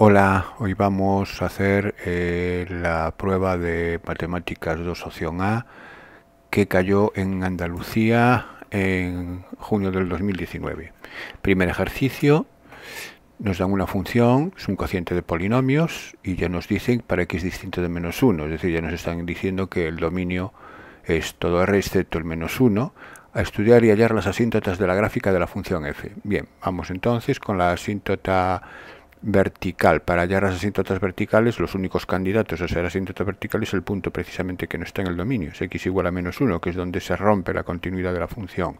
Hola, hoy vamos a hacer eh, la prueba de matemáticas 2 opción A que cayó en Andalucía en junio del 2019. Primer ejercicio, nos dan una función, es un cociente de polinomios y ya nos dicen para x distinto de menos 1, es decir, ya nos están diciendo que el dominio es todo r excepto el menos 1, a estudiar y hallar las asíntotas de la gráfica de la función f. Bien, vamos entonces con la asíntota vertical. Para hallar las asíntotas verticales, los únicos candidatos a ser asíntotas vertical es el punto precisamente que no está en el dominio, es x igual a menos 1, que es donde se rompe la continuidad de la función.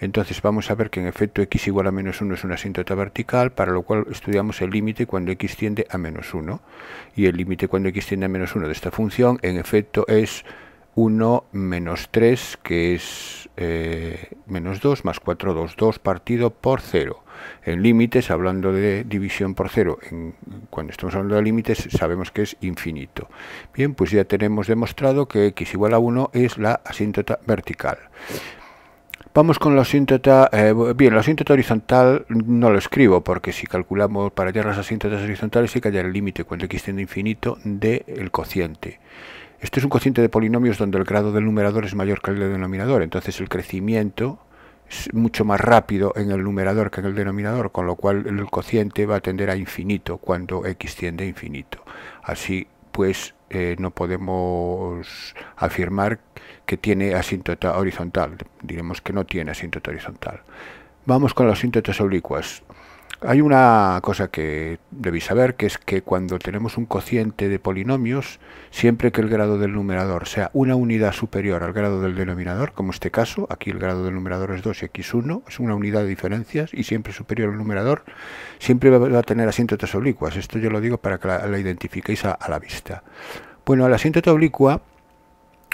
Entonces vamos a ver que en efecto x igual a menos 1 es una asíntota vertical, para lo cual estudiamos el límite cuando x tiende a menos 1. Y el límite cuando x tiende a menos 1 de esta función, en efecto, es 1 menos 3, que es eh, menos 2, más 4, 2, 2 partido por 0. En límites, hablando de división por 0, cuando estamos hablando de límites sabemos que es infinito. Bien, pues ya tenemos demostrado que x igual a 1 es la asíntota vertical. Vamos con la asíntota, eh, bien, la asíntota horizontal no lo escribo porque si calculamos para hallar las asíntotas horizontales hay que hallar el límite cuando x tiende a infinito del cociente. Este es un cociente de polinomios donde el grado del numerador es mayor que el del denominador, entonces el crecimiento es mucho más rápido en el numerador que en el denominador, con lo cual el cociente va a tender a infinito cuando x tiende a infinito. Así pues eh, no podemos afirmar que tiene asíntota horizontal, diremos que no tiene asíntota horizontal. Vamos con las asíntotas oblicuas. Hay una cosa que debéis saber, que es que cuando tenemos un cociente de polinomios, siempre que el grado del numerador sea una unidad superior al grado del denominador, como este caso, aquí el grado del numerador es 2 y x 1, es una unidad de diferencias y siempre superior al numerador, siempre va a tener asíntotas oblicuas. Esto yo lo digo para que la, identifiquéis a, la vista. Bueno, la asíntota oblicua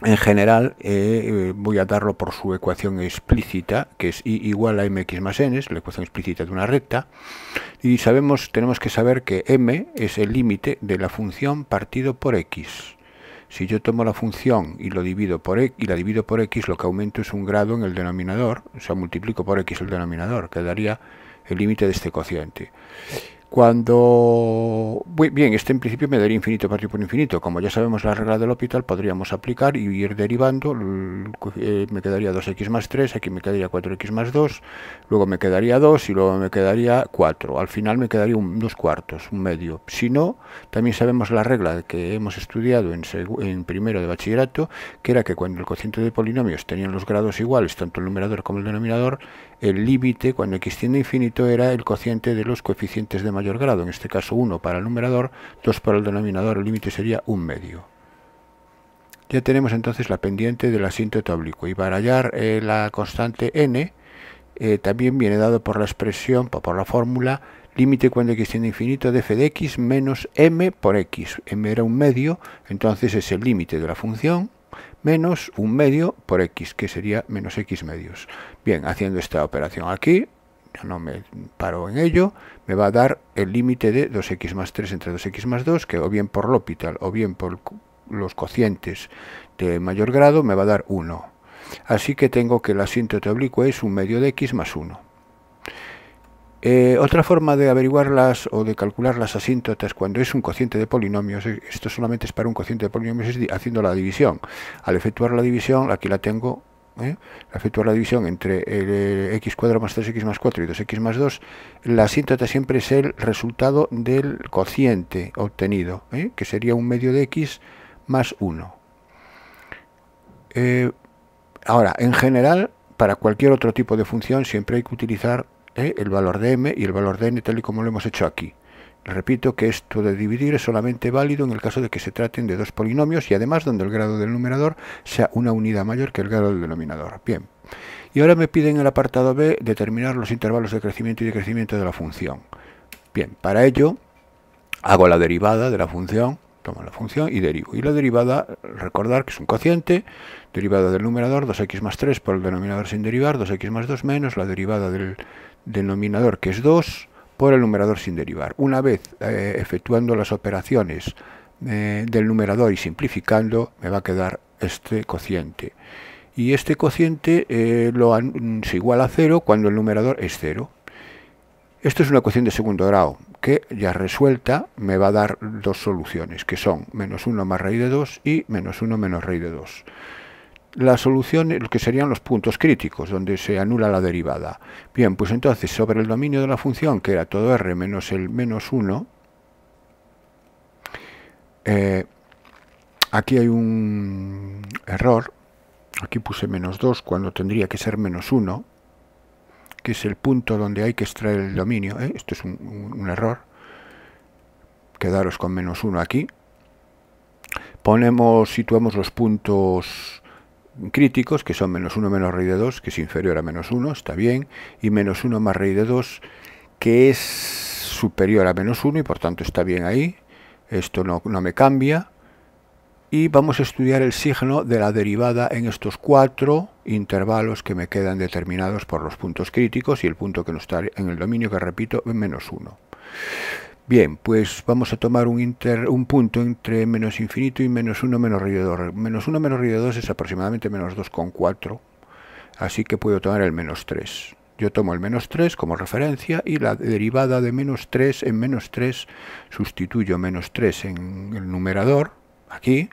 en general eh, eh, voy a darlo por su ecuación explícita, que es y igual a mx más n, es la ecuación explícita de una recta, y sabemos, tenemos que saber que m es el límite de la función partido por x. Si yo tomo la función y, lo divido por x, e, y la divido por x, lo que aumento es un grado en el denominador, o sea, multiplico por x el denominador, quedaría el límite de este cociente. Cuando... Bien, este en principio me daría infinito partido por infinito. Como ya sabemos la regla del hospital, podríamos aplicar y ir derivando. Eh, me quedaría 2x más 3, aquí me quedaría 4x más 2, luego me quedaría 2 y luego me quedaría 4. Al final me quedaría un, dos cuartos, un medio. Si no, también sabemos la regla que hemos estudiado en, en primero de bachillerato, que era que cuando el cociente de polinomios tenían los grados iguales, tanto el numerador como el denominador, el límite cuando x tiende a infinito era el cociente de los coeficientes de mayor grado, en este caso 1 para el numerador, 2 para el denominador, el límite sería un medio. Ya tenemos entonces la pendiente del asíntota oblicuo. y para hallar eh, la constante n eh, también viene dado por la expresión, por la fórmula límite cuando x tiende a infinito de f de x menos m por x. m era un medio, entonces es el límite de la función menos un medio por x, que sería menos x medios. Bien, haciendo esta operación aquí, ya no me paro en ello, me va a dar el límite de 2x más 3 entre 2x más 2, que o bien por L'Hôpital o bien por los cocientes de mayor grado me va a dar 1. Así que tengo que el asíntota oblicua es un medio de x más 1. Eh, otra forma de averiguarlas o de calcular las asíntotas cuando es un cociente de polinomios, esto solamente es para un cociente de polinomios, es haciendo la división. Al efectuar la división, aquí la tengo, ¿eh? al efectuar la división entre el eh, x cuadrado más 3x más 4 y 2x más 2, la asíntota siempre es el resultado del cociente obtenido, que sería un medio de x más 1. ahora, en general, para cualquier otro tipo de función siempre hay que utilizar ¿eh? el valor de m y el valor de n tal y como lo hemos hecho aquí. Repito que esto de dividir es solamente válido en el caso de que se traten de dos polinomios y además donde el grado del numerador sea una unidad mayor que el grado del denominador. Bien. Y ahora me piden en el apartado B determinar los intervalos de crecimiento y decrecimiento de la función. Bien, para ello hago la derivada de la función, tomo la función y derivo. Y la derivada, recordar que es un cociente, derivada del numerador, 2x más 3 por el denominador sin derivar, 2x más 2 menos, la derivada del denominador que es 2 por el numerador sin derivar. Una vez eh, efectuando las operaciones eh, del numerador y simplificando, me va a quedar este cociente. Y este cociente eh, lo, se iguala a 0 cuando el numerador es 0. Esto es una ecuación de segundo grado, que ya resuelta me va a dar dos soluciones, que son menos 1 más raíz de 2 y menos 1 menos raíz de 2 la solución, lo que serían los puntos críticos, donde se anula la derivada. Bien, pues entonces sobre el dominio de la función, que era todo r menos el menos 1, eh, aquí hay un error, aquí puse menos 2 cuando tendría que ser menos 1, que es el punto donde hay que extraer el dominio, ¿eh? esto es un, error, quedaros con menos 1 aquí, ponemos, situamos los puntos críticos, que son menos 1 menos rey de 2, que es inferior a menos 1, está bien, y menos 1 más rey de 2, que es superior a menos 1 y por tanto está bien ahí, esto no, no me cambia, y vamos a estudiar el signo de la derivada en estos cuatro intervalos que me quedan determinados por los puntos críticos y el punto que no está en el dominio, que repito, en menos 1. Bien, pues vamos a tomar un, un punto entre menos infinito y menos 1 menos raíz de 2. Menos 1 menos raíz 2 es aproximadamente menos 2,4, así que puedo tomar el menos 3. Yo tomo el menos 3 como referencia y la derivada de menos 3 en menos 3 sustituyo menos 3 en el numerador, aquí,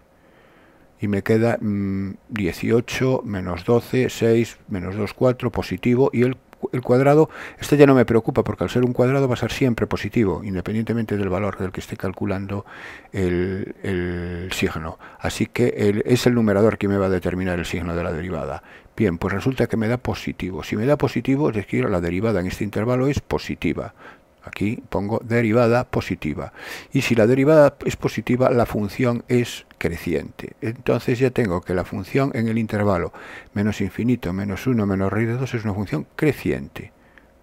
y me queda 18 mm, menos 12, 6 menos 2, 4 positivo y el el cuadrado, este ya no me preocupa porque al ser un cuadrado va a ser siempre positivo, independientemente del valor del que esté calculando el, el signo. Así que es el numerador que me va a determinar el signo de la derivada. Bien, pues resulta que me da positivo. Si me da positivo, es decir, la derivada en este intervalo es positiva. Aquí pongo derivada positiva. Y si la derivada es positiva, la función es creciente. Entonces ya tengo que la función en el intervalo menos infinito, menos 1, menos raíz de 2 es una función creciente.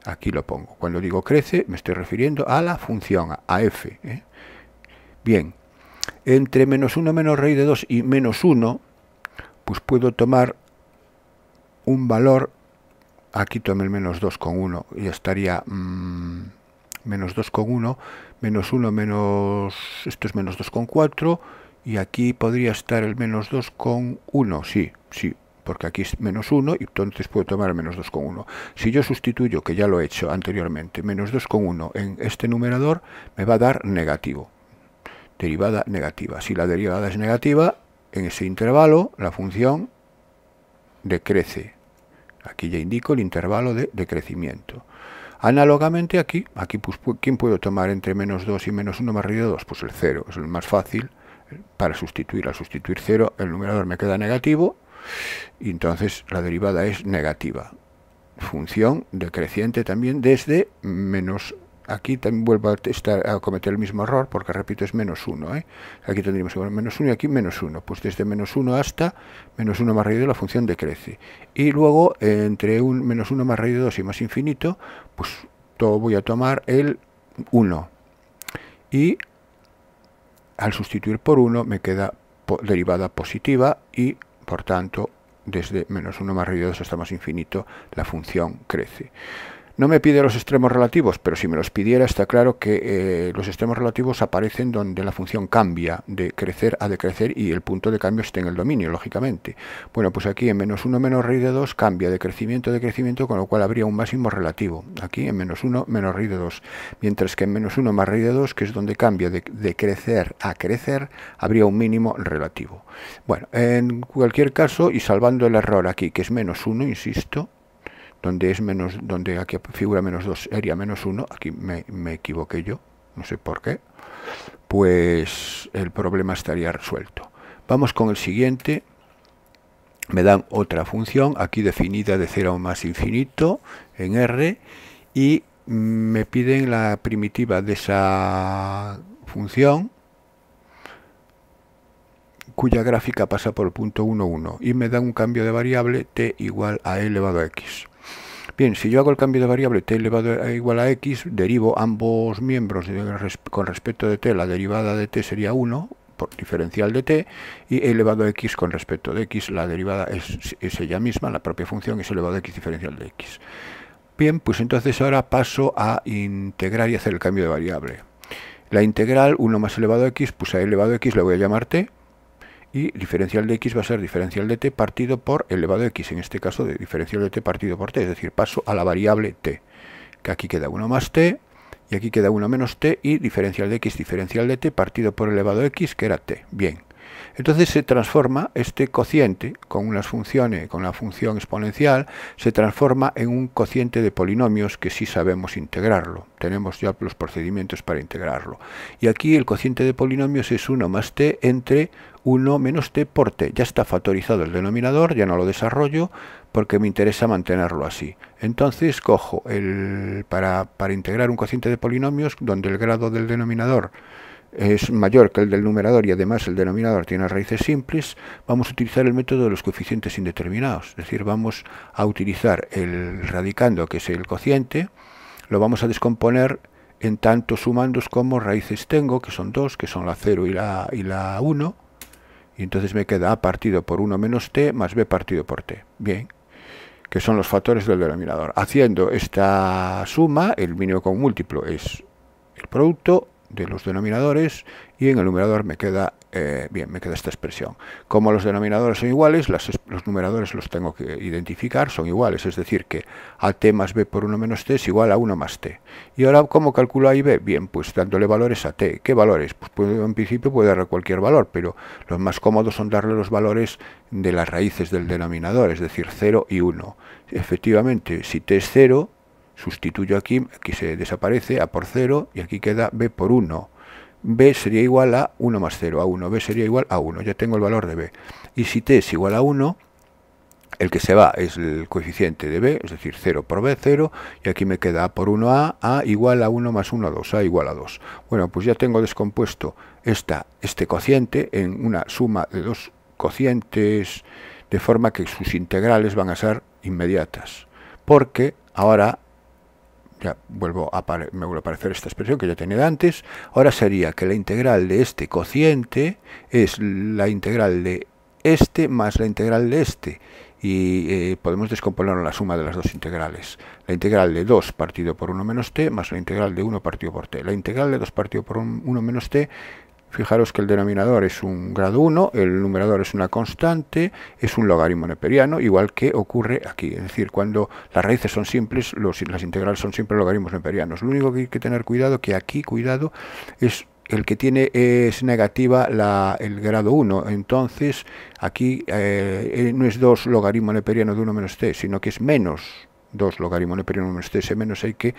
Aquí lo pongo. Cuando digo crece, me estoy refiriendo a la función, a f. ¿eh? Bien, entre menos 1 menos raíz de 2 y menos 1, pues puedo tomar un valor, aquí tome el menos 2 con 1 y estaría mm, menos 2,1, menos 1, menos, esto es menos 2,4, y aquí podría estar el menos 2,1, sí, sí, porque aquí es menos 1 y entonces puedo tomar menos 2,1. Si yo sustituyo, que ya lo he hecho anteriormente, menos 2,1 en este numerador, me va a dar negativo, derivada negativa. Si la derivada es negativa, en ese intervalo la función decrece. Aquí ya indico el intervalo de decrecimiento. Análogamente aquí, aquí pues, ¿quién puedo tomar entre menos 2 y menos 1 más raíz 2? Pues el 0, es el más fácil eh, para sustituir. Al sustituir 0, el numerador me queda negativo y entonces la derivada es negativa. Función decreciente también desde menos 1. Aquí también vuelvo a, cometer el mismo error porque, repito, es menos 1. ¿eh? Aquí tendríamos menos 1 y aquí menos 1. Pues desde menos 1 hasta menos 1 más raíz de la función decrece. Y luego, entre un menos 1 más raíz de 2 y más infinito, pues todo voy a tomar el 1. Y al sustituir por 1 me queda derivada positiva y, por tanto, desde menos 1 más raíz de 2 hasta más infinito, la función crece. No me pide los extremos relativos, pero si me los pidiera está claro que eh, los extremos relativos aparecen donde la función cambia de crecer a decrecer y el punto de cambio está en el dominio, lógicamente. Bueno, pues aquí en menos 1 menos raíz de 2 cambia de crecimiento a decrecimiento, con lo cual habría un máximo relativo. Aquí en menos 1 menos raíz de 2. Mientras que en menos 1 más raíz de 2, que es donde cambia de, de crecer a crecer, habría un mínimo relativo. Bueno, en cualquier caso, y salvando el error aquí, que es menos 1, insisto, donde es menos, donde aquí figura menos 2 sería menos 1, aquí me, equivoqué yo, no sé por qué, pues el problema estaría resuelto. Vamos con el siguiente. Me dan otra función, aquí definida de 0 más infinito, en R, y me piden la primitiva de esa función, cuya gráfica pasa por el punto 1, 1, y me dan un cambio de variable t igual a e elevado a x. Bien, si yo hago el cambio de variable t elevado a igual a x, derivo ambos miembros con respecto de t, la derivada de t sería 1, por diferencial de t, y elevado a x con respecto de x, la derivada es, es ella misma, la propia función es elevado a x diferencial de x. Bien, pues entonces ahora paso a integrar y hacer el cambio de variable. La integral 1 más elevado a x, pues a elevado a x le voy a llamar t, y diferencial de x va a ser diferencial de t partido por elevado x, en este caso de diferencial de t partido por t, es decir, paso a la variable t, que aquí queda 1 más t, y aquí queda 1 menos t, y diferencial de x diferencial de t partido por elevado x, que era t. Bien, entonces se transforma este cociente con unas funciones, con la función exponencial, se transforma en un cociente de polinomios que sí sabemos integrarlo. Tenemos ya los procedimientos para integrarlo. Y aquí el cociente de polinomios es 1 más t entre 1 menos t por t. Ya está factorizado el denominador, ya no lo desarrollo porque me interesa mantenerlo así. Entonces cojo el para, para integrar un cociente de polinomios donde el grado del denominador es mayor que el del numerador y además el denominador tiene raíces simples, vamos a utilizar el método de los coeficientes indeterminados. Es decir, vamos a utilizar el radicando, que es el cociente, lo vamos a descomponer en tanto sumandos como raíces tengo, que son dos, que son la 0 y la, y la 1, y entonces me queda a partido por 1 menos t más b partido por t. Bien, que son los factores del denominador. Haciendo esta suma, el mínimo con múltiplo es el producto de los denominadores y en el numerador me queda eh, bien, me queda esta expresión. Como los denominadores son iguales, los numeradores los tengo que identificar, son iguales, es decir, que a t más B por 1 menos T es igual a 1 más T. ¿Y ahora cómo calculo A y B? Bien, pues dándole valores a T. ¿Qué valores? Pues en principio puede darle cualquier valor, pero los más cómodos son darle los valores de las raíces del denominador, es decir, 0 y 1. Efectivamente, si T es 0, Sustituyo aquí, aquí se desaparece, A por 0, y aquí queda B por 1. B sería igual a 1 más 0, a 1. B sería igual a 1, ya tengo el valor de B. Y si T es igual a 1, el que se va es el coeficiente de B, es decir, 0 por B, 0, y aquí me queda A por 1A, A igual a 1 más 1, 2, A igual a 2. Bueno, pues ya tengo descompuesto esta, este cociente en una suma de dos cocientes, de forma que sus integrales van a ser inmediatas, porque ahora ya vuelvo a me vuelvo a aparecer esta expresión que ya tenía antes, ahora sería que la integral de este cociente es la integral de este más la integral de este, y eh, podemos descomponer la suma de las dos integrales. La integral de 2 partido por 1 menos t más la integral de 1 partido por t. La integral de 2 partido por 1 menos t Fijaros que el denominador es un grado 1, el numerador es una constante, es un logaritmo neperiano, igual que ocurre aquí. Es decir, cuando las raíces son simples, las integrales son siempre logaritmos neperianos. Lo único que hay que tener cuidado, que aquí, cuidado, es el que tiene es negativa la, el grado 1. Entonces, aquí eh, eh, no es 2 logaritmo neperiano de 1 menos t, sino que es menos 2 logaritmo neperiano de 1 menos t. Ese menos hay que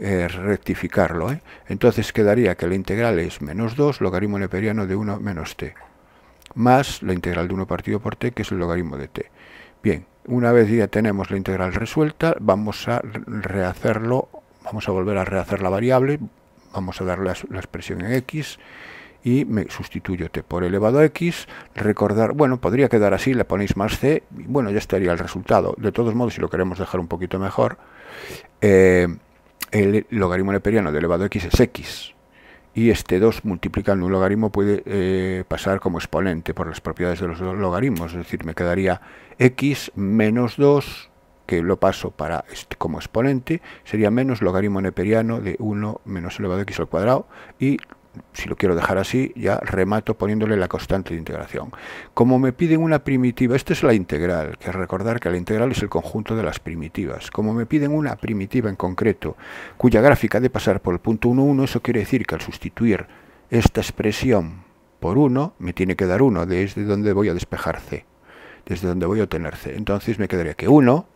eh, rectificarlo. ¿eh? Entonces quedaría que la integral es menos 2 logaritmo neperiano de 1 menos t, más la integral de 1 partido por t, que es el logaritmo de t. Bien, una vez ya tenemos la integral resuelta, vamos a rehacerlo, vamos a volver a rehacer la variable, vamos a dar la, expresión en x, y me sustituyo t por elevado a x, recordar, bueno, podría quedar así, le ponéis más c, bueno, ya estaría el resultado. De todos modos, si lo queremos dejar un poquito mejor, eh, el logaritmo neperiano de elevado a x es x. Y este 2 multiplicando un logaritmo puede eh, pasar como exponente por las propiedades de los logaritmos. Es decir, me quedaría x menos 2, que lo paso para este como exponente, sería menos logaritmo neperiano de 1 menos elevado a x al cuadrado. Y si lo quiero dejar así, ya remato poniéndole la constante de integración. Como me piden una primitiva, esta es la integral, que recordar que la integral es el conjunto de las primitivas. Como me piden una primitiva en concreto, cuya gráfica ha de pasar por el punto 1, 1, eso quiere decir que al sustituir esta expresión por 1, me tiene que dar 1, desde donde voy a despejar C, desde donde voy a obtener C. Entonces me quedaría que 1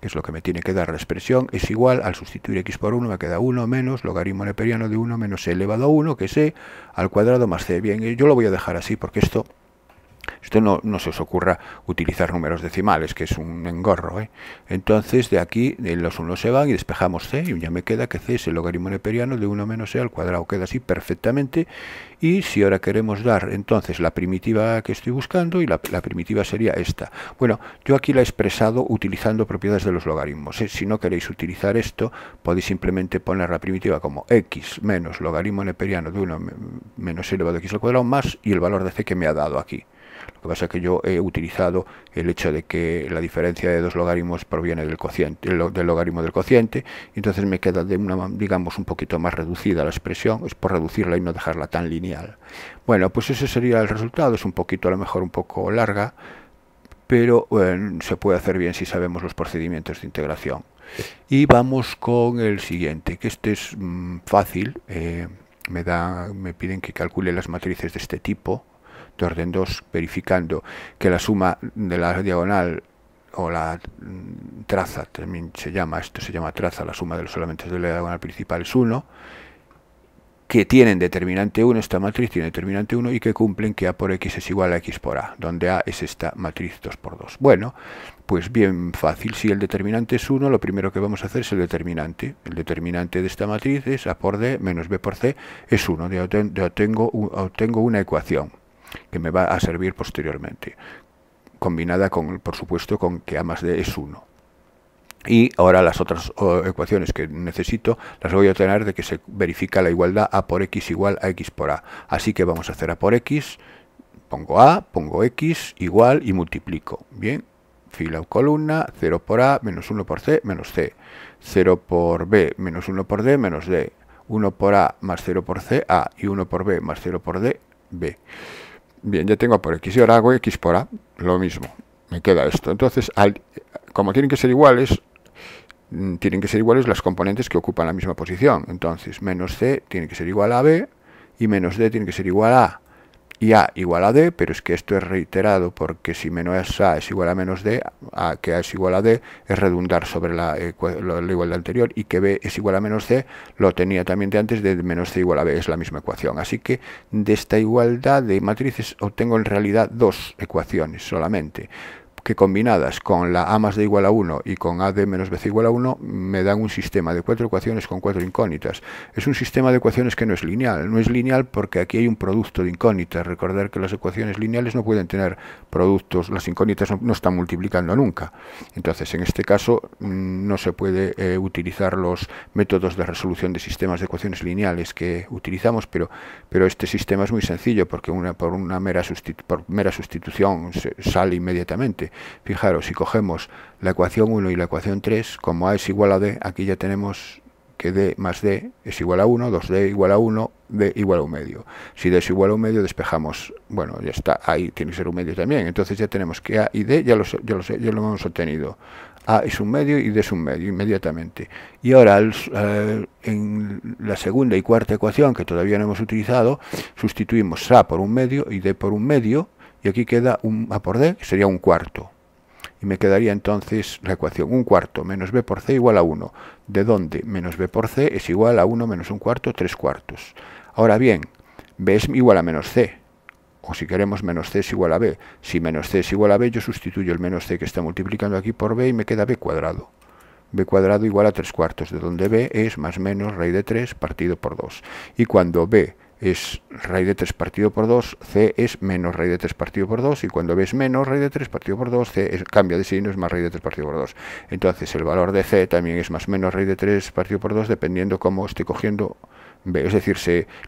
que es lo que me tiene que dar la expresión, es igual al sustituir x por 1 me queda 1 menos logaritmo neperiano de 1 menos elevado a 1, que es e al cuadrado más c. Bien, eh, yo lo voy a dejar así porque esto esto no, se os ocurra utilizar números decimales, que es un engorro. ¿eh? Entonces, de aquí los 1 se van y despejamos c, y ya me queda que c es el logaritmo neperiano de 1 menos e al cuadrado. Queda así perfectamente. Y si ahora queremos dar entonces la primitiva que estoy buscando, y la, primitiva sería esta. Bueno, yo aquí la he expresado utilizando propiedades de los logaritmos. ¿eh? Si no queréis utilizar esto, podéis simplemente poner la primitiva como x menos logaritmo neperiano de 1 menos e elevado a x al cuadrado más y el valor de c que me ha dado aquí. Lo que pasa que yo he utilizado el hecho de que la diferencia de dos logaritmos proviene del cociente, del logaritmo del cociente, entonces me queda de una, digamos, un poquito más reducida la expresión, es por reducirla y no dejarla tan lineal. Bueno, pues ese sería el resultado, es un poquito, a lo mejor un poco larga, pero se puede hacer bien si sabemos los procedimientos de integración. Y vamos con el siguiente, que este es mm, fácil, eh, me, da, me piden que calcule las matrices de este tipo, de orden 2 verificando que la suma de la diagonal o la mm, traza, también se llama, esto se llama traza, la suma de los elementos de la diagonal principal es 1, que tienen determinante 1, esta matriz tiene determinante 1 y que cumplen que A por X es igual a X por A, donde A es esta matriz 2 por 2. Bueno, pues bien fácil, si el determinante es 1, lo primero que vamos a hacer es el determinante. El determinante de esta matriz es A por D menos B por C es 1, obtengo, obtengo una ecuación que me va a servir posteriormente, combinada con, por supuesto, con que A más D es 1. Y ahora las otras ecuaciones que necesito las voy a tener de que se verifica la igualdad A por X igual a X por A. Así que vamos a hacer A por X, pongo A, pongo X, igual y multiplico. Bien, fila o columna, 0 por A, menos 1 por C, menos C. 0 por B, menos 1 por D, menos D. 1 por A más 0 por C, A. Y 1 por B más 0 por D, B. Bien, ya tengo por X y ahora hago X por A, lo mismo, me queda esto. Entonces, como tienen que ser iguales, mm, tienen que ser iguales las componentes que ocupan la misma posición. Entonces, menos C tiene que ser igual a B y menos D tiene que ser igual a y a igual a d, pero es que esto es reiterado porque si menos a es igual a menos d, a que a es igual a d es redundar sobre la, la, igualdad anterior y que b es igual a menos c lo tenía también de antes de menos c igual a b, es la misma ecuación. Así que de esta igualdad de matrices obtengo en realidad dos ecuaciones solamente que combinadas con la A más D igual a 1 y con a de menos BC igual a 1 me dan un sistema de cuatro ecuaciones con cuatro incógnitas. Es un sistema de ecuaciones que no es lineal. No es lineal porque aquí hay un producto de incógnitas. Recordar que las ecuaciones lineales no pueden tener productos, las incógnitas no, están multiplicando nunca. Entonces, en este caso mm, no se puede eh, utilizar los métodos de resolución de sistemas de ecuaciones lineales que utilizamos, pero, pero este sistema es muy sencillo porque una, por una mera, mera sustitución sale inmediatamente. Fijaros, si cogemos la ecuación 1 y la ecuación 3, como A es igual a D, aquí ya tenemos que D más D es igual a 1, 2D igual a 1, D igual a un medio. Si D es igual a un medio, despejamos, bueno, ya está, ahí tiene que ser un medio también. Entonces ya tenemos que A y D ya, ya, lo hemos obtenido. A es un medio y D es un medio, inmediatamente. Y ahora, eh, en la segunda y cuarta ecuación, que todavía no hemos utilizado, sustituimos A por un medio y D por un medio, y aquí queda un A por D, sería un cuarto. Y me quedaría entonces la ecuación, un cuarto menos B por C igual a 1, de donde menos B por C es igual a 1 menos un cuarto, tres cuartos. Ahora bien, B es igual a menos C, o si queremos menos C es igual a B. Si menos C es igual a B, yo sustituyo el menos C que está multiplicando aquí por B y me queda B cuadrado b cuadrado igual a tres cuartos, de donde b es más menos raíz de 3 partido por 2. Y cuando b es raíz de 3 partido por 2, C es menos raíz de 3 partido por 2, y cuando ves menos raíz de 3 partido por 2, C cambia de signo, es más raíz de 3 partido por 2. Entonces el valor de C también es más menos raíz de 3 partido por 2, dependiendo cómo estoy cogiendo es decir,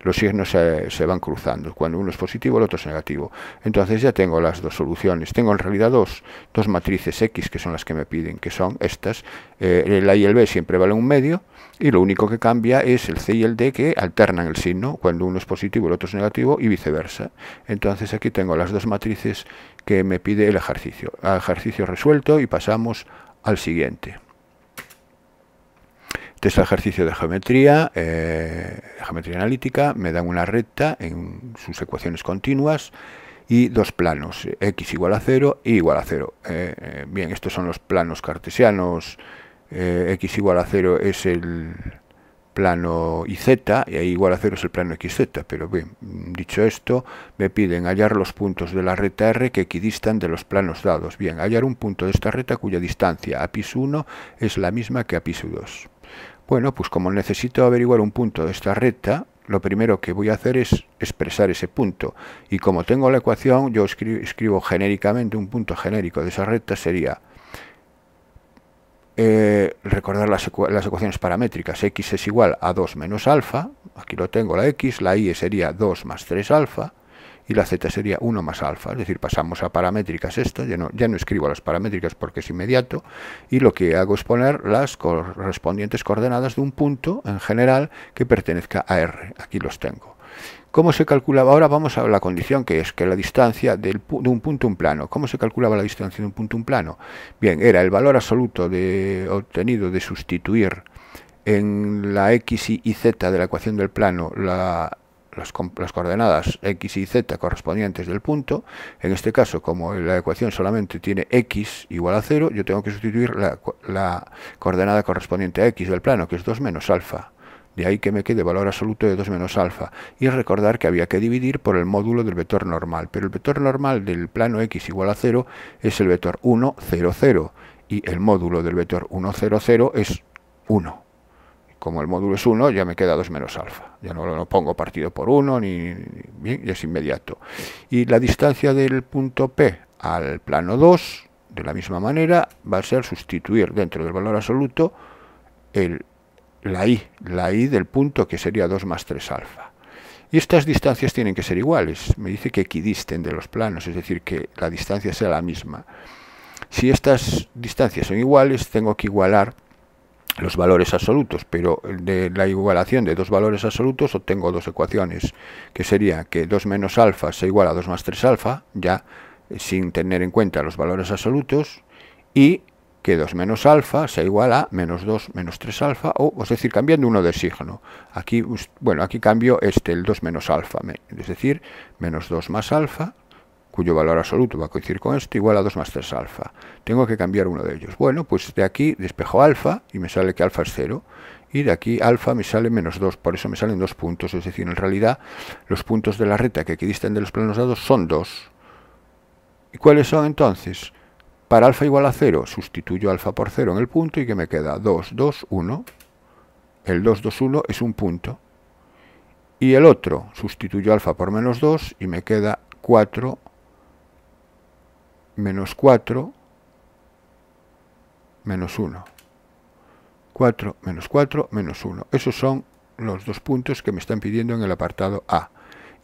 los signos se, van cruzando. Cuando uno es positivo, el otro es negativo. Entonces ya tengo las dos soluciones. Tengo en realidad dos, matrices X que son las que me piden, que son estas. Eh, el A y el B siempre valen un medio y lo único que cambia es el C y el D que alternan el signo. Cuando uno es positivo, el otro es negativo y viceversa. Entonces aquí tengo las dos matrices que me pide el ejercicio. ejercicio resuelto y pasamos al siguiente es ejercicio de geometría, eh, geometría analítica, me dan una recta en sus ecuaciones continuas y dos planos, x igual a 0 y igual a 0. Eh, eh, bien, estos son los planos cartesianos, x igual a 0 es el plano z, y igual a 0 es el plano XZ, pero bien, dicho esto, me piden hallar los puntos de la recta R que equidistan de los planos dados. Bien, hallar un punto de esta recta cuya distancia a pis 1 es la misma que a p 2. Bueno, pues como necesito averiguar un punto de esta recta, lo primero que voy a hacer es expresar ese punto. Y como tengo la ecuación, yo escribo, genéricamente un punto genérico de esa recta sería eh, recordar las, las, ecuaciones paramétricas. X es igual a 2 menos alfa. Aquí lo tengo, la X. La Y sería 2 más 3 alfa y la z sería 1 más alfa, es decir, pasamos a paramétricas esto, ya no, ya no escribo las paramétricas porque es inmediato, y lo que hago es poner las correspondientes coordenadas de un punto en general que pertenezca a R, aquí los tengo. ¿Cómo se calculaba? Ahora vamos a la condición que es que la distancia de un punto a un plano. ¿Cómo se calculaba la distancia de un punto a un plano? Bien, era el valor absoluto de, obtenido de sustituir en la x y z de la ecuación del plano la las, coordenadas x y z correspondientes del punto. En este caso, como la ecuación solamente tiene x igual a 0, yo tengo que sustituir la, la coordenada correspondiente a x del plano, que es 2 menos alfa. De ahí que me quede valor absoluto de 2 menos alfa. Y recordar que había que dividir por el módulo del vector normal. Pero el vector normal del plano x igual a 0 es el vector 1, 0, 0. Y el módulo del vector 1, 0, 0 es 1 como el módulo es 1, ya me queda 2 menos alfa. Ya no, lo pongo partido por 1, ni, es inmediato. Y la distancia del punto P al plano 2, de la misma manera, va a ser sustituir dentro del valor absoluto la i, la i del punto que sería 2 más 3 alfa. Y estas distancias tienen que ser iguales. Me dice que equidisten de los planos, es decir, que la distancia sea la misma. Si estas distancias son iguales, tengo que igualar los valores absolutos, pero de la igualación de dos valores absolutos obtengo dos ecuaciones, que sería que 2 menos alfa sea igual a 2 más 3 alfa, ya eh, sin tener en cuenta los valores absolutos, y que 2 menos alfa sea igual a menos 2 menos 3 alfa, o es decir, cambiando uno de signo. Aquí, bueno, aquí cambio este, el 2 menos alfa, es decir, menos 2 más alfa, cuyo valor absoluto va a coincidir con esto, igual a 2 más 3 alfa. Tengo que cambiar uno de ellos. Bueno, pues de aquí despejo alfa y me sale que alfa es 0. Y de aquí alfa me sale menos 2, por eso me salen dos puntos. Es decir, en realidad los puntos de la recta que equidistan de los planos dados son 2. ¿Y cuáles son entonces? Para alfa igual a 0, sustituyo alfa por 0 en el punto y que me queda 2, 2, 1. El 2, 2, 1 es un punto. Y el otro, sustituyo alfa por menos 2 y me queda 4, menos 4, menos 1. 4, menos 4, menos 1. Esos son los dos puntos que me están pidiendo en el apartado A.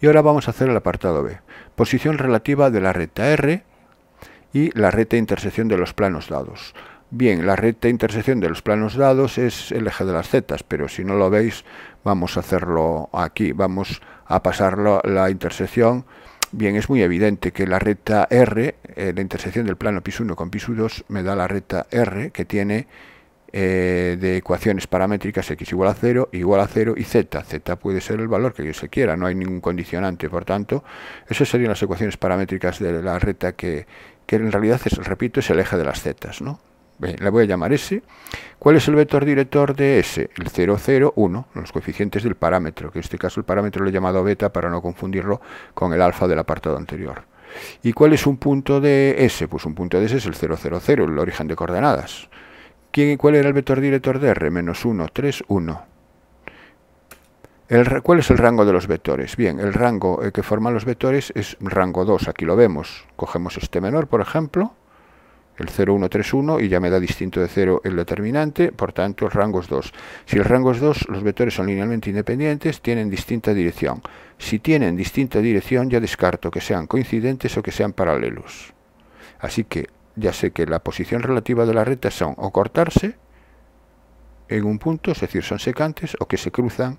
Y ahora vamos a hacer el apartado B. Posición relativa de la recta R y la recta intersección de los planos dados. Bien, la recta intersección de los planos dados es el eje de las zetas, pero si no lo veis, vamos a hacerlo aquí. Vamos a pasar la intersección Bien, es muy evidente que la recta R, eh, la intersección del plano pis 1 con pis 2, me da la recta R que tiene eh, de ecuaciones paramétricas x igual a 0, igual a 0 y z. z puede ser el valor que se quiera, no hay ningún condicionante. Por tanto, esas serían las ecuaciones paramétricas de la recta que, que en realidad, es, repito, es el eje de las zetas, ¿no? la voy a llamar S. ¿Cuál es el vector director de S? El 0, 0, 1, los coeficientes del parámetro, que en este caso el parámetro lo he llamado beta para no confundirlo con el alfa del apartado anterior. ¿Y cuál es un punto de S? Pues un punto de S es el 0, 0, 0, el origen de coordenadas. ¿Quién, ¿Cuál era el vector director de R? Menos 1, 3, 1. El, ¿Cuál es el rango de los vectores? Bien, el rango eh, que forman los vectores es rango 2, aquí lo vemos. Cogemos este menor, por ejemplo, el 1 y ya me da distinto de 0 el determinante, por tanto el rango es 2. Si el rango es 2, los vectores son linealmente independientes, tienen distinta dirección. Si tienen distinta dirección, ya descarto que sean coincidentes o que sean paralelos. Así que ya sé que la posición relativa de la rectas son o cortarse en un punto, es decir, son secantes, o que se cruzan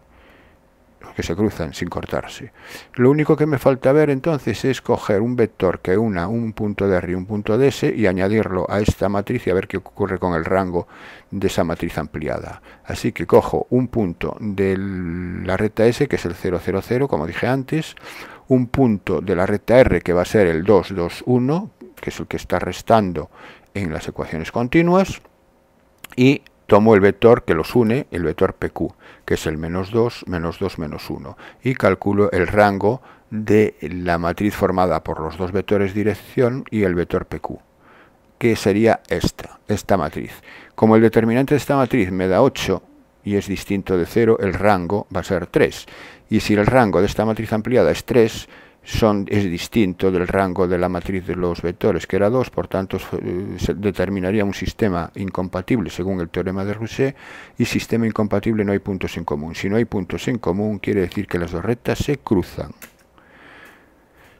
que se cruzan sin cortarse. Lo único que me falta ver entonces es coger un vector que una un punto de R y un punto de S y añadirlo a esta matriz y a ver qué ocurre con el rango de esa matriz ampliada. Así que cojo un punto de la recta S, que es el 0, 0, como dije antes, un punto de la recta R, que va a ser el 2, 2, 1, que es el que está restando en las ecuaciones continuas, y Tomo el vector que los une, el vector PQ, que es el menos 2, menos 2, menos 1, y calculo el rango de la matriz formada por los dos vectores dirección y el vector PQ, que sería esta, esta matriz. Como el determinante de esta matriz me da 8 y es distinto de 0, el rango va a ser 3. Y si el rango de esta matriz ampliada es 3, es distinto del rango de la matriz de los vectores, que era 2, por tanto se determinaría un sistema incompatible según el teorema de Rousset, y sistema incompatible no hay puntos en común. Si no hay puntos en común, quiere decir que las dos rectas se cruzan.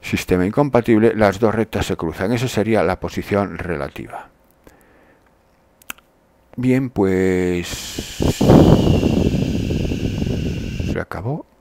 Sistema incompatible, las dos rectas se cruzan. Esa sería la posición relativa. Bien, pues... Se acabó.